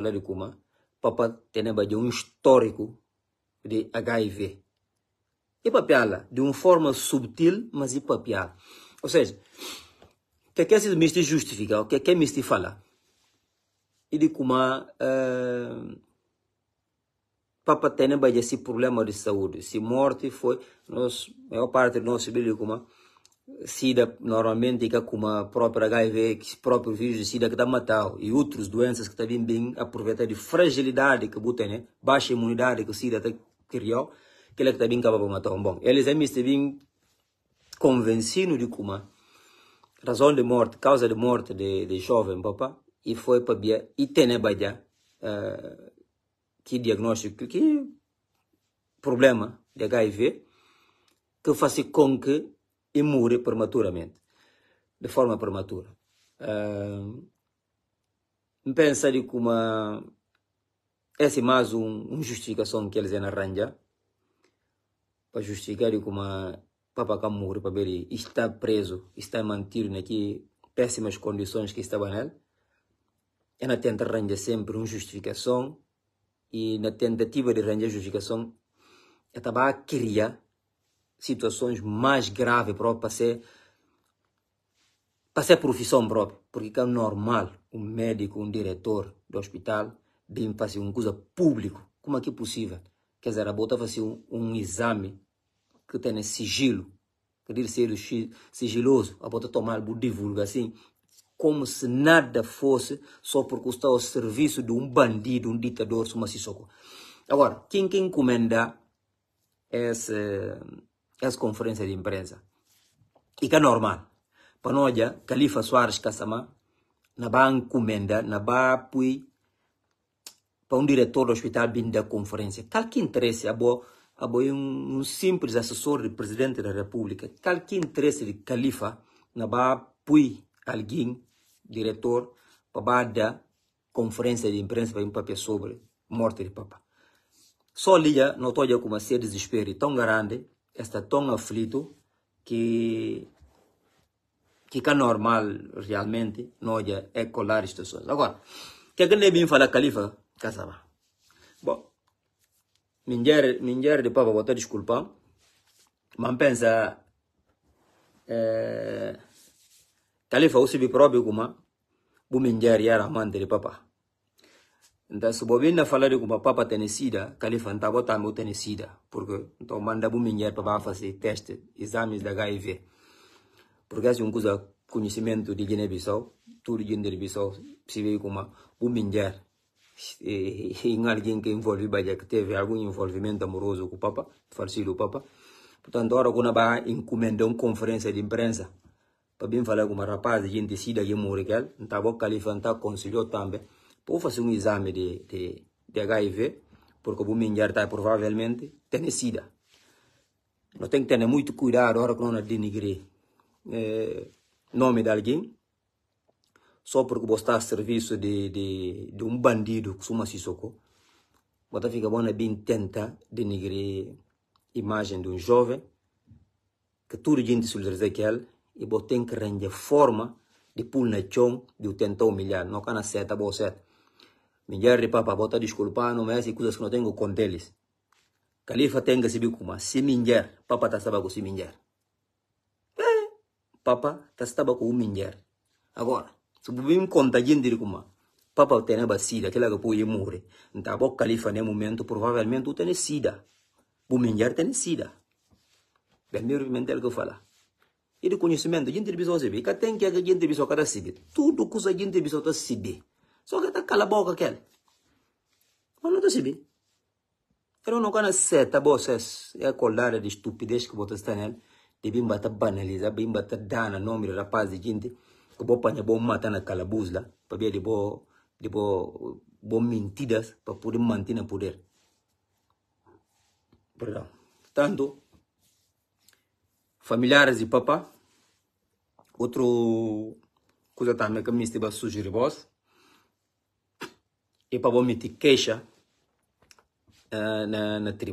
de kuma papa tem de um histórico de HIV. E papiala, de uma forma subtil, mas e papiala. Ou seja, o que é que esse misto justifica? O que é que misto fala? E de como uh, papa tem esse problema de saúde, se morte foi, nós, a maior parte de nós, como SIDA normalmente é com a própria HIV, que os o próprio vírus de SIDA que está matar e outras doenças que também bem aproveitar de fragilidade que botem, né? Baixa imunidade que o SIDA tá criou, que ele é também acaba para matar. Bom, eles também estão convencidos de como razão de morte, causa de morte de, de jovem papá, e foi para Bia e tem né, badia uh, eh, que diagnóstico, que problema de HIV, que faz com que e morre prematuramente, de forma prematura. Uh, pensa de que uma essa é assim, mais um, uma justificação que eles arranjam para justificar que o Papa Camuri para ver está preso, está mantido naqui péssimas condições que estava nele. Ela tenta arranjar sempre uma justificação e na tentativa de arranjar justificação, ela estava a criar situações mais graves para ser para ser profissão própria, porque é normal um médico, um diretor do hospital bem fazer uma coisa público, como é que é possível? Quer dizer, a bota fazer um, um exame que tenha sigilo, quer dizer, ser sigiloso, a bota tomar, divulga assim, como se nada fosse só porque está ao serviço de um bandido, um ditador, uma assim, sissoko. Agora, quem que encomenda esse as conferências de imprensa. E que é normal. Panoja, Califa Soares Kassama, na ba encomenda, na ba pui, para um diretor do hospital vindo da conferência. Qual que interesse, abo, abo é um, um simples assessor do presidente da república, qual que interesse de Califa, na ba pui alguém, diretor, para dar conferência de imprensa para um papel sobre morte de papa. Só ali não notou já como a é ser desespero é tão grande está tão aflito que que é normal realmente não é colar estas coisas Agora, que é que nem fala califa, casava. Bom, minjer minjer de papa botar desculpa, mas pensa eh, califa o se próprio como o minjer era amante de papa ndaso bobe na fala de kuma papa tenesida kalifanta bota mo tenesida porque então manda o minha para fazer teste exames da HIV porque assim é unkuza conhecimento de Guiné-Bissau tudo Guiné-Bissau se veio como bu em alguém que envolve é que teve algum envolvimento amoroso com o papa falecido o papa portanto agora quando vai encomendar uma conferência de imprensa para bem falar com o rapaz de gente sida que morre que é ela califanta também vou fazer um exame de, de, de HIV, porque o menjar está provavelmente tendo sida. Nós temos que ter muito cuidado agora que nós denigre eh, nome de alguém, só porque você está a serviço de, de, de um bandido que suma se socorro. Você fica bom é bem tenta denigre a imagem de um jovem, que tudo gente solidariza que é ele, e você tem que render forma de pôr na chão de tentar humilhar. Não é uma na seta, boa seta. Ninguém papa bota disculpando mas mês e coisas que não tenho com Califa tenga se bicuma, se minjer, papa tá sabaco se minjer. Eh, papa tá sabaco um minjer. Agora, se o bim conta gente kuma, papa tem a sida, aquela que pode morrer. Então, o califa nesse momento provavelmente tem sida. O minjer tem sida. Primeiro, mental que eu falo. E de conhecimento, gente de bisou que tem que a gente de bisou cada se Tudo que a gente de bisou tá so ke ta kala boka kel mano não sibi era uma coisa certa, bosses é a colada de estupidez que botas tá nele de bater banalizar, banaliza bimba tá dana nome do rapaz de gente que bo panha bo mata na calabuz lá para ver de bo de bo bo mentidas. para poder manter no poder perdão tanto familiares e papá outro coisa também que me esteve a sugerir vós ipabomiti kesha eh, na, na tribunal.